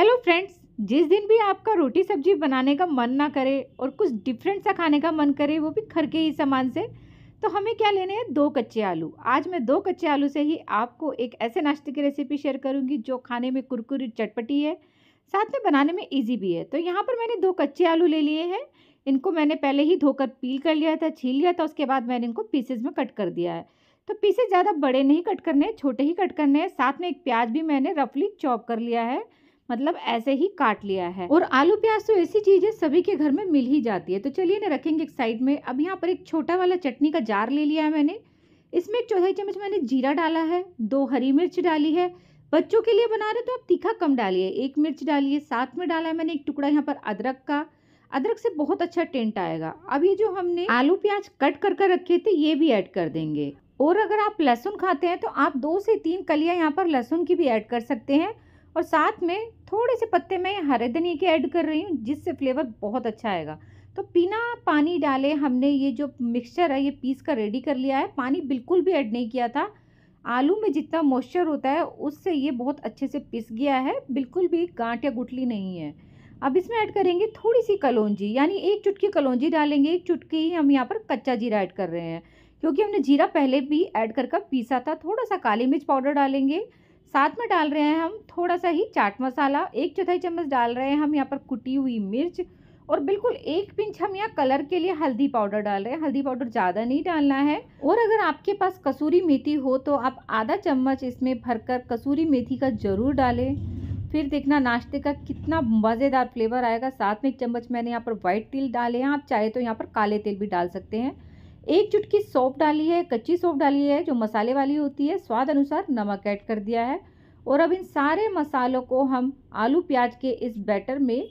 hello friends जिस दिन भी आपका रोटी सब्जी बनाने का मन ना करे और कुछ डिफरेंट सा खाने का मन करे वो भी घर के ही सामान से तो हमें क्या लेने हैं दो कच्चे आलू आज मैं दो कच्चे आलू से ही आपको एक ऐसे नाश्ते की रेसिपी शेयर करूंगी जो खाने में कुरकुरी चटपटी है साथ में बनाने में ईजी भी है तो यहाँ पर मैंने दो कच्चे आलू ले लिए हैं इनको मैंने पहले ही धोकर पील कर लिया था छील लिया था उसके बाद मैंने इनको पीसेज में कट कर दिया है तो पीसेज ज़्यादा बड़े नहीं कट करने छोटे ही कट करने हैं साथ में एक प्याज भी मैंने रफली चॉप कर लिया है मतलब ऐसे ही काट लिया है और आलू प्याज तो ऐसी चीज है सभी के घर में मिल ही जाती है तो चलिए ना रखेंगे एक साइड में अब यहाँ पर एक छोटा वाला चटनी का जार ले लिया है मैंने इसमें एक चौथाई चम्मच मैंने जीरा डाला है दो हरी मिर्च डाली है बच्चों के लिए बना रहे तो आप तीखा कम डालिए एक मिर्च डालिए साथ में डाला है मैंने एक टुकड़ा यहाँ पर अदरक का अदरक से बहुत अच्छा टेंट आएगा अब ये जो हमने आलू प्याज कट कर कर रखे थे ये भी ऐड कर देंगे और अगर आप लहसुन खाते हैं तो आप दो से तीन कलियां यहाँ पर लहसुन की भी ऐड कर सकते हैं और साथ में थोड़े से पत्ते में हरे धनिए के ऐड कर रही हूँ जिससे फ्लेवर बहुत अच्छा आएगा तो बिना पानी डाले हमने ये जो मिक्सचर है ये पीस कर रेडी कर लिया है पानी बिल्कुल भी ऐड नहीं किया था आलू में जितना मॉइस्चर होता है उससे ये बहुत अच्छे से पिस गया है बिल्कुल भी गांठ या गुठली नहीं है अब इसमें ऐड करेंगे थोड़ी सी कलौजी यानी एक चुटकी कलौजी डालेंगे एक चुटकी हम यहाँ पर कच्चा जीरा ऐड कर रहे हैं क्योंकि हमने जीरा पहले भी ऐड कर कर पीसा था थोड़ा सा काली मिर्च पाउडर डालेंगे साथ में डाल रहे हैं हम थोड़ा सा ही चाट मसाला एक चौथाई चम्मच डाल रहे हैं हम यहाँ पर कुटी हुई मिर्च और बिल्कुल एक पिंच हम यहाँ कलर के लिए हल्दी पाउडर डाल रहे हैं हल्दी पाउडर ज़्यादा नहीं डालना है और अगर आपके पास कसूरी मेथी हो तो आप आधा चम्मच इसमें भरकर कसूरी मेथी का ज़रूर डालें फिर देखना नाश्ते का कितना मज़ेदार फ्लेवर आएगा साथ में एक चम्मच मैंने यहाँ पर वाइट तिल डाले हैं आप चाहे तो यहाँ पर काले तिल भी डाल सकते हैं एक चुटकी सौंप डाली है कच्ची सौंप डाली है जो मसाले वाली होती है स्वाद अनुसार नमक ऐड कर दिया है और अब इन सारे मसालों को हम आलू प्याज के इस बैटर में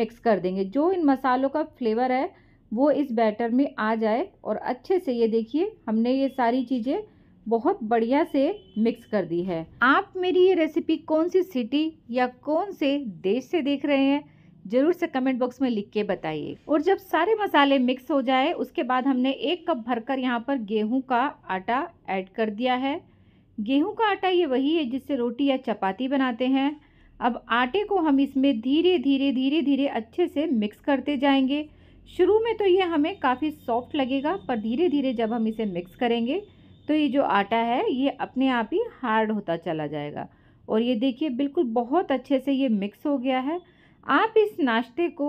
मिक्स कर देंगे जो इन मसालों का फ्लेवर है वो इस बैटर में आ जाए और अच्छे से ये देखिए हमने ये सारी चीज़ें बहुत बढ़िया से मिक्स कर दी है आप मेरी ये रेसिपी कौन सी सिटी या कौन से देश से देख रहे हैं ज़रूर से कमेंट बॉक्स में लिख के बताइए और जब सारे मसाले मिक्स हो जाए उसके बाद हमने एक कप भरकर यहाँ पर गेहूं का आटा ऐड कर दिया है गेहूं का आटा ये वही है जिससे रोटी या चपाती बनाते हैं अब आटे को हम इसमें धीरे धीरे धीरे धीरे अच्छे से मिक्स करते जाएंगे शुरू में तो ये हमें काफ़ी सॉफ्ट लगेगा पर धीरे धीरे जब हम इसे मिक्स करेंगे तो ये जो आटा है ये अपने आप ही हार्ड होता चला जाएगा और ये देखिए बिल्कुल बहुत अच्छे से ये मिक्स हो गया है आप इस नाश्ते को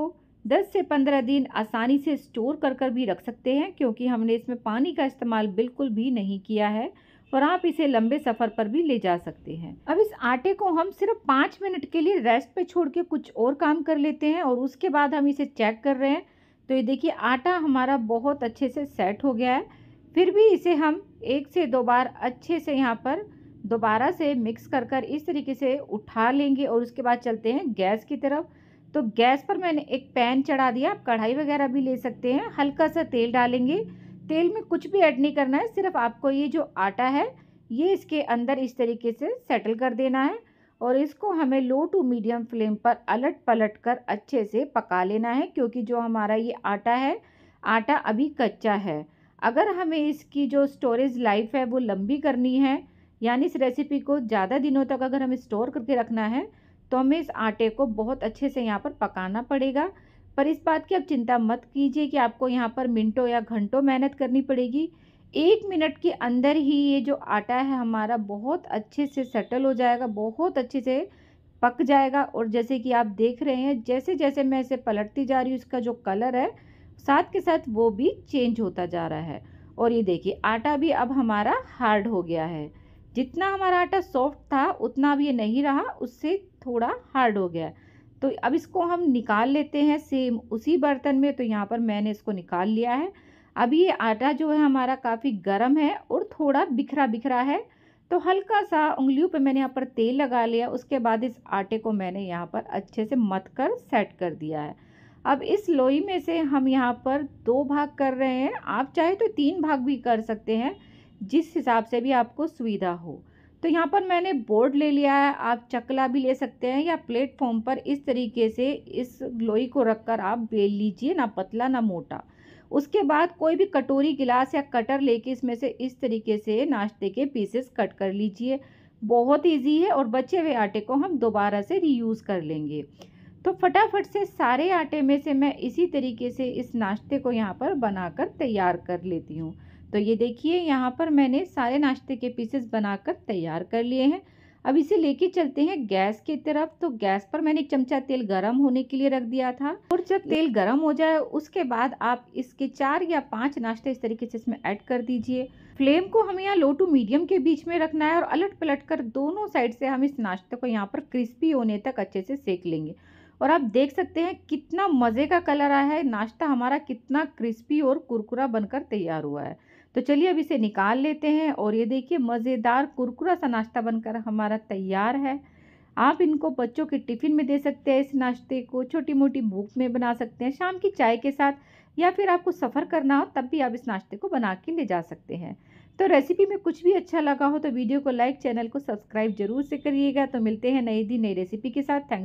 10 से 15 दिन आसानी से स्टोर कर कर भी रख सकते हैं क्योंकि हमने इसमें पानी का इस्तेमाल बिल्कुल भी नहीं किया है और आप इसे लंबे सफ़र पर भी ले जा सकते हैं अब इस आटे को हम सिर्फ पाँच मिनट के लिए रेस्ट पे छोड़ के कुछ और काम कर लेते हैं और उसके बाद हम इसे चेक कर रहे हैं तो ये देखिए आटा हमारा बहुत अच्छे से सेट हो गया है फिर भी इसे हम एक से दो बार अच्छे से यहाँ पर दोबारा से मिक्स कर कर इस तरीके से उठा लेंगे और उसके बाद चलते हैं गैस की तरफ तो गैस पर मैंने एक पैन चढ़ा दिया आप कढ़ाई वगैरह भी ले सकते हैं हल्का सा तेल डालेंगे तेल में कुछ भी ऐड नहीं करना है सिर्फ आपको ये जो आटा है ये इसके अंदर इस तरीके से सेटल कर देना है और इसको हमें लो टू मीडियम फ्लेम पर अलट पलट कर अच्छे से पका लेना है क्योंकि जो हमारा ये आटा है आटा अभी कच्चा है अगर हमें इसकी जो स्टोरेज लाइफ है वो लंबी करनी है यानी इस रेसिपी को ज़्यादा दिनों तक अगर हमें स्टोर करके रखना है तो हमें इस आटे को बहुत अच्छे से यहाँ पर पकाना पड़ेगा पर इस बात की आप चिंता मत कीजिए कि आपको यहाँ पर मिनटों या घंटों मेहनत करनी पड़ेगी एक मिनट के अंदर ही ये जो आटा है हमारा बहुत अच्छे से सेटल हो जाएगा बहुत अच्छे से पक जाएगा और जैसे कि आप देख रहे हैं जैसे जैसे मैं इसे पलटती जा रही हूँ इसका जो कलर है साथ के साथ वो भी चेंज होता जा रहा है और ये देखिए आटा भी अब हमारा हार्ड हो गया है जितना हमारा आटा सॉफ्ट था उतना अब ये नहीं रहा उससे थोड़ा हार्ड हो गया तो अब इसको हम निकाल लेते हैं सेम उसी बर्तन में तो यहाँ पर मैंने इसको निकाल लिया है अब ये आटा जो है हमारा काफ़ी गर्म है और थोड़ा बिखरा बिखरा है तो हल्का सा उंगलियों पे मैंने यहाँ पर तेल लगा लिया उसके बाद इस आटे को मैंने यहाँ पर अच्छे से मत कर सेट कर दिया है अब इस लोई में से हम यहाँ पर दो भाग कर रहे हैं आप चाहे तो तीन भाग भी कर सकते हैं जिस हिसाब से भी आपको सुविधा हो तो यहाँ पर मैंने बोर्ड ले लिया है आप चकला भी ले सकते हैं या प्लेटफॉर्म पर इस तरीके से इस लोई को रखकर आप बेल लीजिए ना पतला ना मोटा उसके बाद कोई भी कटोरी गिलास या कटर लेके इसमें से इस तरीके से नाश्ते के पीसेस कट कर लीजिए बहुत इजी है और बचे हुए आटे को हम दोबारा से रीयूज़ कर लेंगे तो फटाफट से सारे आटे में से मैं इसी तरीके से इस नाश्ते को यहाँ पर बनाकर तैयार कर लेती हूँ तो ये देखिए यहाँ पर मैंने सारे नाश्ते के पीसेस बनाकर तैयार कर लिए हैं अब इसे लेके चलते हैं गैस की तरफ तो गैस पर मैंने एक चमचा तेल गरम होने के लिए रख दिया था और जब तेल गरम हो जाए उसके बाद आप इसके चार या पांच नाश्ते इस तरीके से इसमें ऐड कर दीजिए फ्लेम को हमें यहाँ लो टू मीडियम के बीच में रखना है और अलट पलट कर दोनों साइड से हम इस नाश्ते को यहाँ पर क्रिस्पी होने तक अच्छे से सेक लेंगे और आप देख सकते हैं कितना मज़े का कलर आया है नाश्ता हमारा कितना क्रिस्पी और कुरकुरा बनकर तैयार हुआ है तो चलिए अब इसे निकाल लेते हैं और ये देखिए मज़ेदार कुरकुरा सा नाश्ता बनकर हमारा तैयार है आप इनको बच्चों के टिफ़िन में दे सकते हैं इस नाश्ते को छोटी मोटी भूख में बना सकते हैं शाम की चाय के साथ या फिर आपको सफ़र करना हो तब भी आप इस नाश्ते को बना के ले जा सकते हैं तो रेसिपी में कुछ भी अच्छा लगा हो तो वीडियो को लाइक चैनल को सब्सक्राइब जरूर से करिएगा तो मिलते हैं नई दिन नई रेसिपी के साथ थैंक